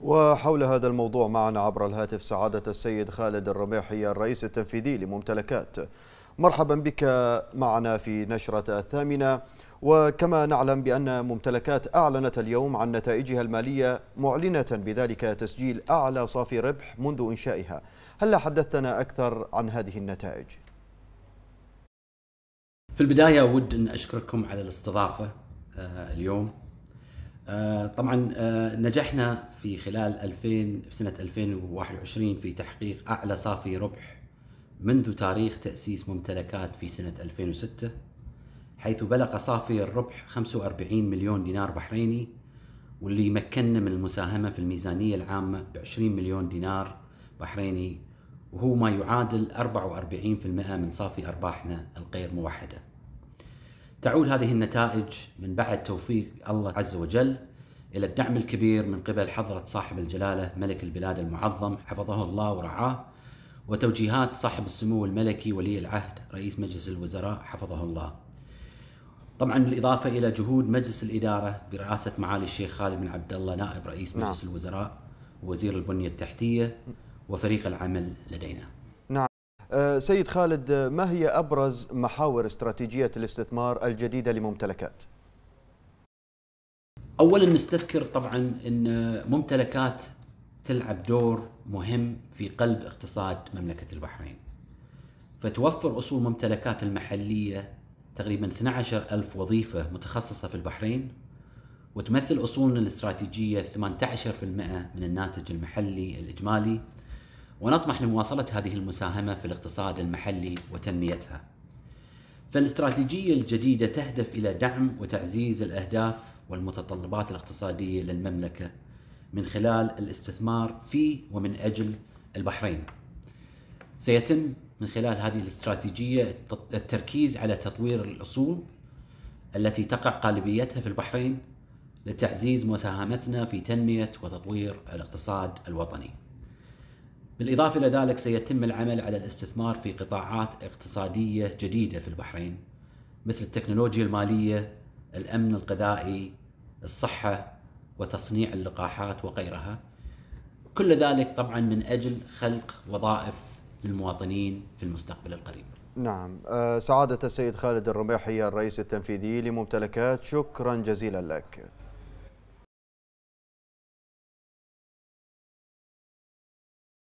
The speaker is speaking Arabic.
وحول هذا الموضوع معنا عبر الهاتف سعادة السيد خالد الرميحي الرئيس التنفيذي لممتلكات مرحبا بك معنا في نشرة الثامنة وكما نعلم بأن ممتلكات أعلنت اليوم عن نتائجها المالية معلنة بذلك تسجيل أعلى صافي ربح منذ إنشائها هل حدثتنا أكثر عن هذه النتائج؟ في البداية أود أن أشكركم على الاستضافة آه، اليوم آه، طبعا آه، نجحنا في خلال 2000 في سنه 2021 في تحقيق اعلى صافي ربح منذ تاريخ تاسيس ممتلكات في سنه 2006 حيث بلغ صافي الربح 45 مليون دينار بحريني واللي مكننا من المساهمه في الميزانيه العامه ب 20 مليون دينار بحريني وهو ما يعادل 44% من صافي ارباحنا الغير موحده. تعود هذه النتائج من بعد توفيق الله عز وجل الى الدعم الكبير من قبل حضره صاحب الجلاله ملك البلاد المعظم حفظه الله ورعاه وتوجيهات صاحب السمو الملكي ولي العهد رئيس مجلس الوزراء حفظه الله. طبعا بالاضافه الى جهود مجلس الاداره برئاسه معالي الشيخ خالد بن عبد الله نائب رئيس مجلس نعم. الوزراء ووزير البنيه التحتيه وفريق العمل لدينا. أه، سيد خالد أه، ما هي أبرز محاور استراتيجية الاستثمار الجديدة لممتلكات؟ أولا نستذكر طبعا أن ممتلكات تلعب دور مهم في قلب اقتصاد مملكة البحرين فتوفر أصول ممتلكات المحلية تقريبا 12 ألف وظيفة متخصصة في البحرين وتمثل أصولنا الاستراتيجية 18% من الناتج المحلي الإجمالي ونطمح لمواصلة هذه المساهمة في الاقتصاد المحلي وتنميتها. فالاستراتيجية الجديدة تهدف إلى دعم وتعزيز الأهداف والمتطلبات الاقتصادية للمملكة من خلال الاستثمار في ومن أجل البحرين. سيتم من خلال هذه الاستراتيجية التركيز على تطوير الأصول التي تقع غالبيتها في البحرين لتعزيز مساهمتنا في تنمية وتطوير الاقتصاد الوطني بالإضافة إلى ذلك سيتم العمل على الاستثمار في قطاعات اقتصادية جديدة في البحرين مثل التكنولوجيا المالية، الأمن الغذائي، الصحة وتصنيع اللقاحات وغيرها. كل ذلك طبعا من أجل خلق وظائف للمواطنين في المستقبل القريب. نعم، آه، سعادة السيد خالد الرميحي الرئيس التنفيذي لممتلكات، شكرا جزيلا لك.